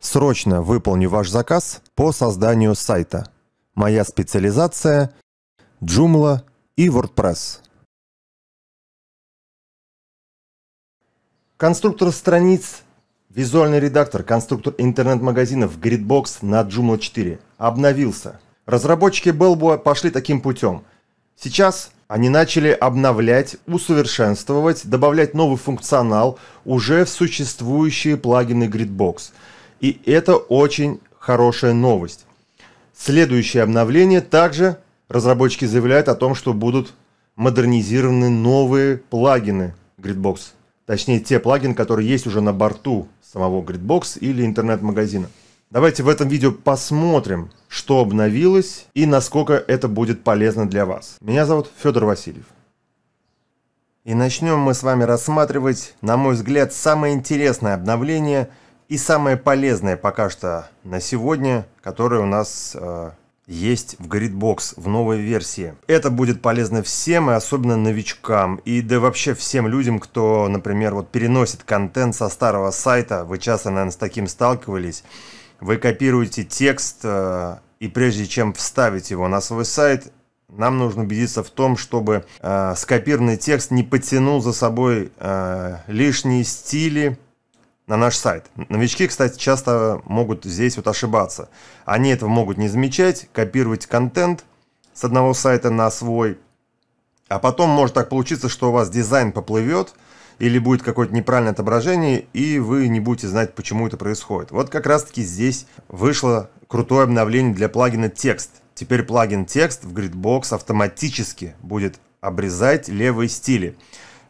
Срочно выполню ваш заказ по созданию сайта. Моя специализация – Joomla и WordPress. Конструктор страниц, визуальный редактор, конструктор интернет-магазинов Gridbox на Joomla 4 обновился. Разработчики Bellboy пошли таким путем. Сейчас они начали обновлять, усовершенствовать, добавлять новый функционал уже в существующие плагины Gridbox – и это очень хорошая новость. Следующее обновление также разработчики заявляют о том, что будут модернизированы новые плагины Gridbox. Точнее, те плагины, которые есть уже на борту самого Gridbox или интернет-магазина. Давайте в этом видео посмотрим, что обновилось и насколько это будет полезно для вас. Меня зовут Федор Васильев. И начнем мы с вами рассматривать, на мой взгляд, самое интересное обновление – и самое полезное пока что на сегодня, которое у нас э, есть в Gridbox в новой версии. Это будет полезно всем, и особенно новичкам, и да вообще всем людям, кто, например, вот переносит контент со старого сайта, вы часто, наверное, с таким сталкивались, вы копируете текст, э, и прежде чем вставить его на свой сайт, нам нужно убедиться в том, чтобы э, скопированный текст не потянул за собой э, лишние стили, на наш сайт. Новички, кстати, часто могут здесь вот ошибаться. Они этого могут не замечать, копировать контент с одного сайта на свой. А потом может так получиться, что у вас дизайн поплывет или будет какое-то неправильное отображение, и вы не будете знать, почему это происходит. Вот как раз-таки здесь вышло крутое обновление для плагина «Текст». Теперь плагин «Текст» в Gridbox автоматически будет обрезать левые стили.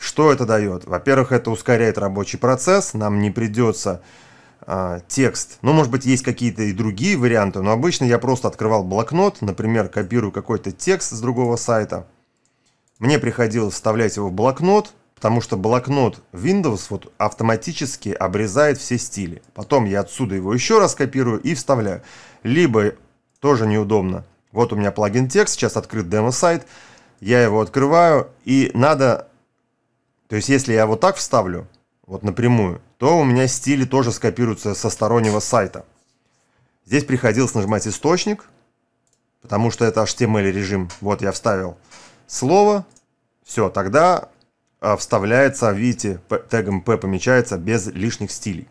Что это дает? Во-первых, это ускоряет рабочий процесс, нам не придется э, текст. Ну, может быть, есть какие-то и другие варианты, но обычно я просто открывал блокнот, например, копирую какой-то текст с другого сайта. Мне приходилось вставлять его в блокнот, потому что блокнот Windows вот автоматически обрезает все стили. Потом я отсюда его еще раз копирую и вставляю. Либо, тоже неудобно, вот у меня плагин текст, сейчас открыт демо-сайт, я его открываю, и надо то есть, если я вот так вставлю, вот напрямую, то у меня стили тоже скопируются со стороннего сайта. Здесь приходилось нажимать источник, потому что это HTML режим. Вот я вставил слово, все, тогда а, вставляется, видите, тегом P помечается без лишних стилей.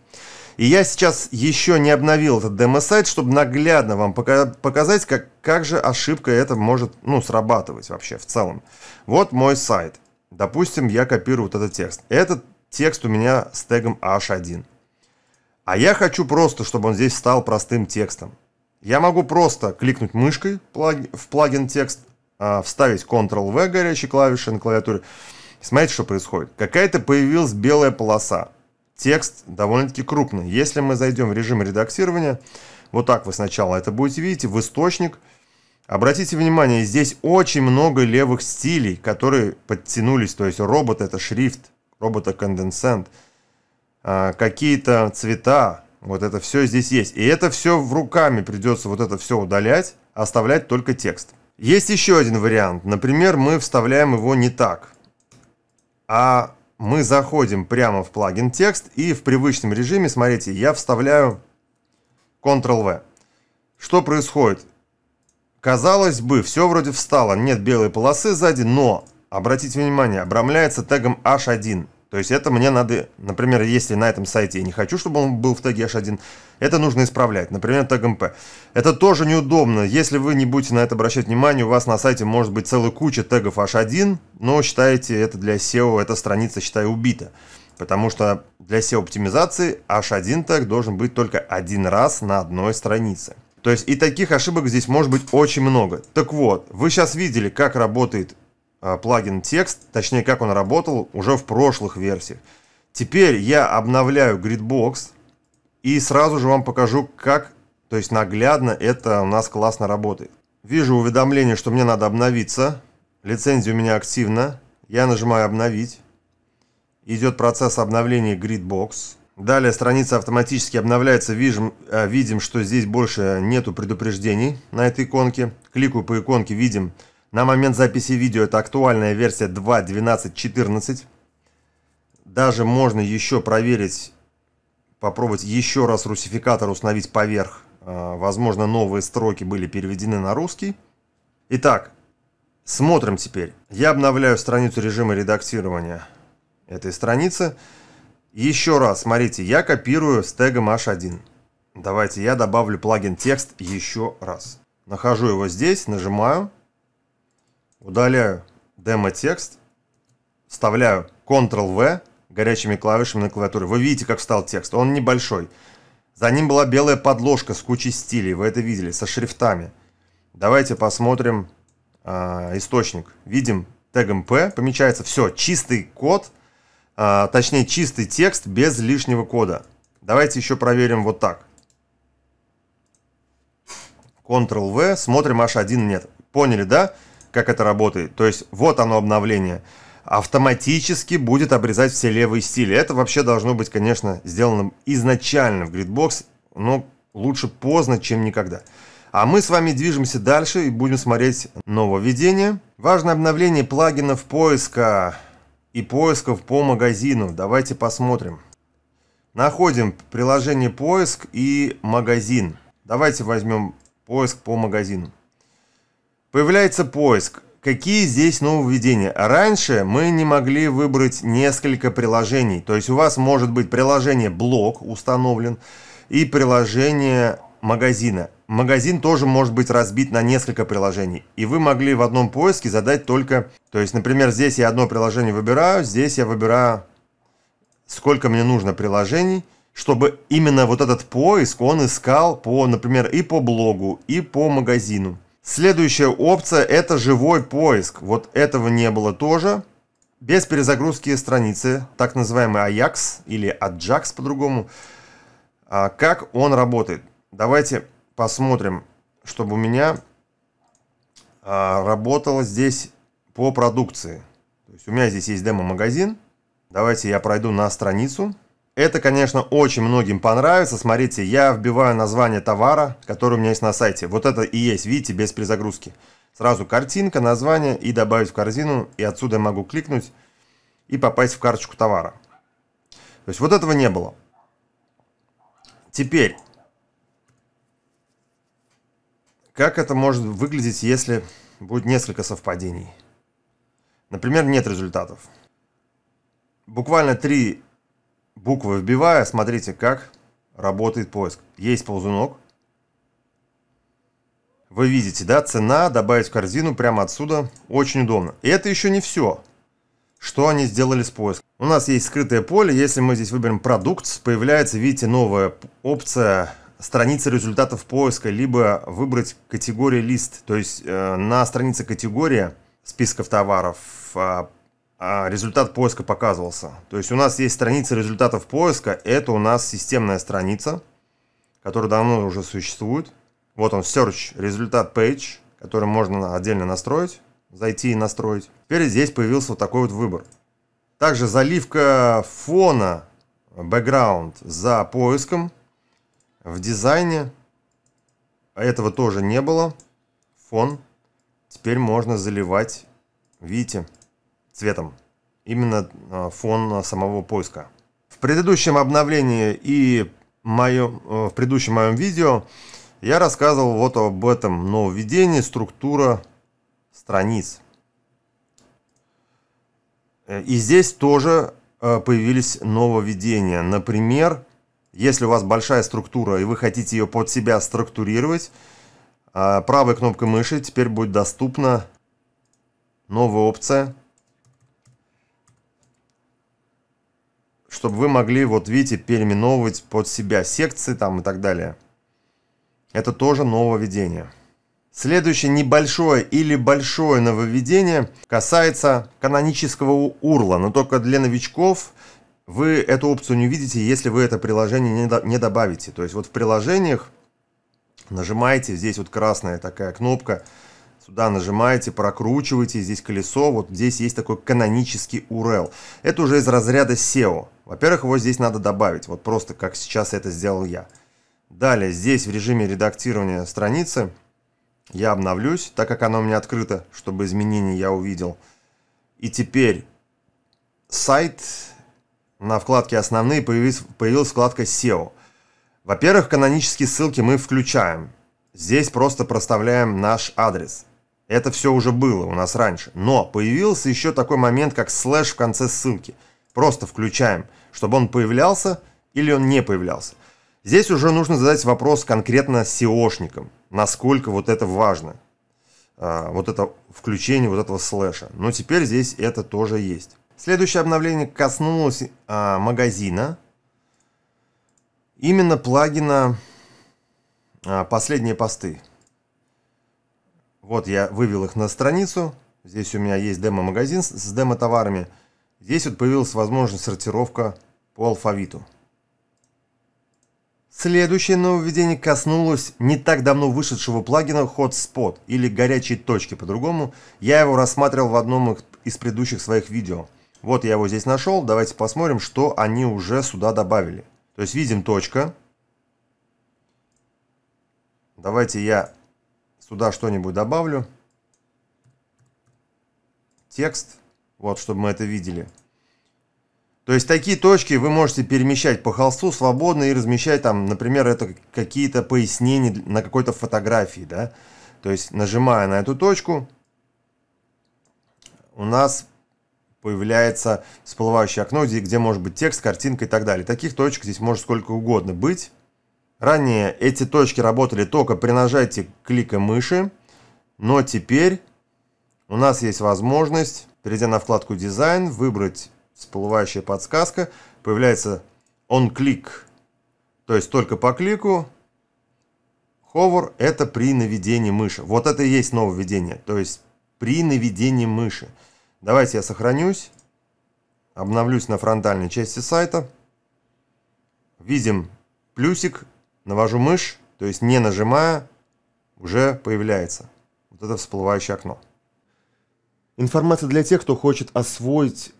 И я сейчас еще не обновил этот демо-сайт, чтобы наглядно вам показать, как, как же ошибка это может ну, срабатывать вообще в целом. Вот мой сайт. Допустим, я копирую вот этот текст. Этот текст у меня с тегом h1. А я хочу просто, чтобы он здесь стал простым текстом. Я могу просто кликнуть мышкой в плагин текст, а, вставить Ctrl-V горячей клавиши на клавиатуре. Смотрите, что происходит. Какая-то появилась белая полоса. Текст довольно-таки крупный. Если мы зайдем в режим редактирования, вот так вы сначала это будете видеть, в источник – Обратите внимание, здесь очень много левых стилей, которые подтянулись. То есть робот это шрифт, робота конденсент, а, какие-то цвета, вот это все здесь есть. И это все в руками придется вот это все удалять, а оставлять только текст. Есть еще один вариант. Например, мы вставляем его не так, а мы заходим прямо в плагин текст и в привычном режиме, смотрите, я вставляю Ctrl-V. Что происходит? Казалось бы, все вроде встало, нет белой полосы сзади, но, обратите внимание, обрамляется тегом H1. То есть это мне надо, например, если на этом сайте я не хочу, чтобы он был в теге H1, это нужно исправлять, например, тегом P. Это тоже неудобно, если вы не будете на это обращать внимание, у вас на сайте может быть целая куча тегов H1, но считайте, это для SEO, эта страница, считай, убита. Потому что для SEO-оптимизации H1 тег должен быть только один раз на одной странице. То есть и таких ошибок здесь может быть очень много. Так вот, вы сейчас видели, как работает э, плагин текст, точнее, как он работал уже в прошлых версиях. Теперь я обновляю Gridbox и сразу же вам покажу, как, то есть наглядно это у нас классно работает. Вижу уведомление, что мне надо обновиться. Лицензия у меня активна. Я нажимаю обновить. Идет процесс обновления Gridbox. Далее страница автоматически обновляется. Видим, э, видим, что здесь больше нету предупреждений на этой иконке. Кликаю по иконке, видим, на момент записи видео это актуальная версия 2.12.14. Даже можно еще проверить, попробовать еще раз русификатор установить поверх. Э, возможно, новые строки были переведены на русский. Итак, смотрим теперь. Я обновляю страницу режима редактирования этой страницы. Еще раз, смотрите, я копирую с тегом h1. Давайте я добавлю плагин текст еще раз. Нахожу его здесь, нажимаю, удаляю демо-текст, вставляю Ctrl-V горячими клавишами на клавиатуре. Вы видите, как встал текст, он небольшой. За ним была белая подложка с кучей стилей, вы это видели, со шрифтами. Давайте посмотрим э, источник. Видим тегом P, помечается все, чистый код – а, точнее чистый текст без лишнего кода. Давайте еще проверим вот так. Ctrl-V, смотрим H1 нет. Поняли, да, как это работает? То есть вот оно обновление. Автоматически будет обрезать все левые стили. Это вообще должно быть, конечно, сделано изначально в Gridbox, но лучше поздно, чем никогда. А мы с вами движемся дальше и будем смотреть нововведение. Важное обновление плагинов поиска и поисков по магазину. Давайте посмотрим. Находим приложение поиск и магазин. Давайте возьмем поиск по магазину. Появляется поиск. Какие здесь нововведения? Раньше мы не могли выбрать несколько приложений. То есть у вас может быть приложение блок установлен и приложение магазина. Магазин тоже может быть разбит на несколько приложений. И вы могли в одном поиске задать только... То есть, например, здесь я одно приложение выбираю, здесь я выбираю, сколько мне нужно приложений, чтобы именно вот этот поиск он искал по, например, и по блогу, и по магазину. Следующая опция – это живой поиск. Вот этого не было тоже. Без перезагрузки страницы, так называемый Ajax или Ajax по-другому. А как он работает? Давайте посмотрим, чтобы у меня а, работало здесь по продукции. То есть у меня здесь есть демо-магазин. Давайте я пройду на страницу. Это, конечно, очень многим понравится. Смотрите, я вбиваю название товара, который у меня есть на сайте. Вот это и есть, видите, без перезагрузки. Сразу картинка, название и добавить в корзину. И отсюда я могу кликнуть и попасть в карточку товара. То есть вот этого не было. Теперь Как это может выглядеть, если будет несколько совпадений? Например, нет результатов. Буквально три буквы вбивая, смотрите, как работает поиск. Есть ползунок. Вы видите, да, цена, добавить в корзину прямо отсюда, очень удобно. И это еще не все, что они сделали с поиском. У нас есть скрытое поле, если мы здесь выберем продукт, появляется, видите, новая опция страницы результатов поиска, либо выбрать категорию лист. То есть э, на странице категория списков товаров э, э, результат поиска показывался. То есть у нас есть страница результатов поиска, это у нас системная страница, которая давно уже существует. Вот он, search, результат page, который можно отдельно настроить, зайти и настроить. Теперь здесь появился вот такой вот выбор. Также заливка фона, background за поиском – в дизайне а этого тоже не было. Фон теперь можно заливать, видите, цветом. Именно а, фон а, самого поиска. В предыдущем обновлении и моем, э, в предыдущем моем видео я рассказывал вот об этом нововведении структура страниц. Э, и здесь тоже э, появились нововведения. Например, если у вас большая структура и вы хотите ее под себя структурировать, а, правой кнопкой мыши теперь будет доступна новая опция. Чтобы вы могли, вот видите, переименовывать под себя секции там и так далее. Это тоже нововведение. Следующее небольшое или большое нововведение касается канонического урла, но только для новичков вы эту опцию не увидите, если вы это приложение не, до, не добавите. То есть вот в приложениях нажимаете, здесь вот красная такая кнопка, сюда нажимаете, прокручиваете, здесь колесо, вот здесь есть такой канонический URL. Это уже из разряда SEO. Во-первых, его здесь надо добавить, вот просто как сейчас это сделал я. Далее, здесь в режиме редактирования страницы я обновлюсь, так как оно у меня открыто, чтобы изменения я увидел. И теперь сайт на вкладке «Основные» появилась, появилась вкладка «SEO». Во-первых, канонические ссылки мы включаем. Здесь просто проставляем наш адрес. Это все уже было у нас раньше. Но появился еще такой момент, как слэш в конце ссылки. Просто включаем, чтобы он появлялся или он не появлялся. Здесь уже нужно задать вопрос конкретно SEOшникам, насколько вот это важно. А, вот это включение вот этого слэша. Но теперь здесь это тоже есть. Следующее обновление коснулось а, магазина. Именно плагина а, «Последние посты». Вот я вывел их на страницу. Здесь у меня есть демо-магазин с демо-товарами. Здесь вот появилась возможность сортировка по алфавиту. Следующее нововведение коснулось не так давно вышедшего плагина Hotspot или горячие точки по-другому. Я его рассматривал в одном из предыдущих своих видео – вот я его здесь нашел. Давайте посмотрим, что они уже сюда добавили. То есть видим точка. Давайте я сюда что-нибудь добавлю. Текст. Вот, чтобы мы это видели. То есть такие точки вы можете перемещать по холсту свободно и размещать там, например, это какие-то пояснения на какой-то фотографии, да. То есть нажимая на эту точку, у нас появляется всплывающее окно, где, где может быть текст, картинка и так далее. Таких точек здесь может сколько угодно быть. Ранее эти точки работали только при нажатии клика мыши, но теперь у нас есть возможность, перейдя на вкладку «Дизайн», выбрать всплывающая подсказка, появляется он клик, то есть только по клику. Hover – это при наведении мыши. Вот это и есть нововведение, то есть при наведении мыши. Давайте я сохранюсь, обновлюсь на фронтальной части сайта. Видим плюсик, навожу мышь, то есть не нажимая, уже появляется вот это всплывающее окно. Информация для тех, кто хочет освоить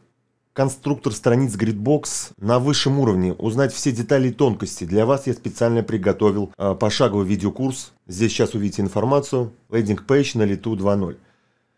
конструктор страниц Gridbox на высшем уровне, узнать все детали и тонкости. Для вас я специально приготовил э, пошаговый видеокурс. Здесь сейчас увидите информацию. Лендинг Page на лету 2.0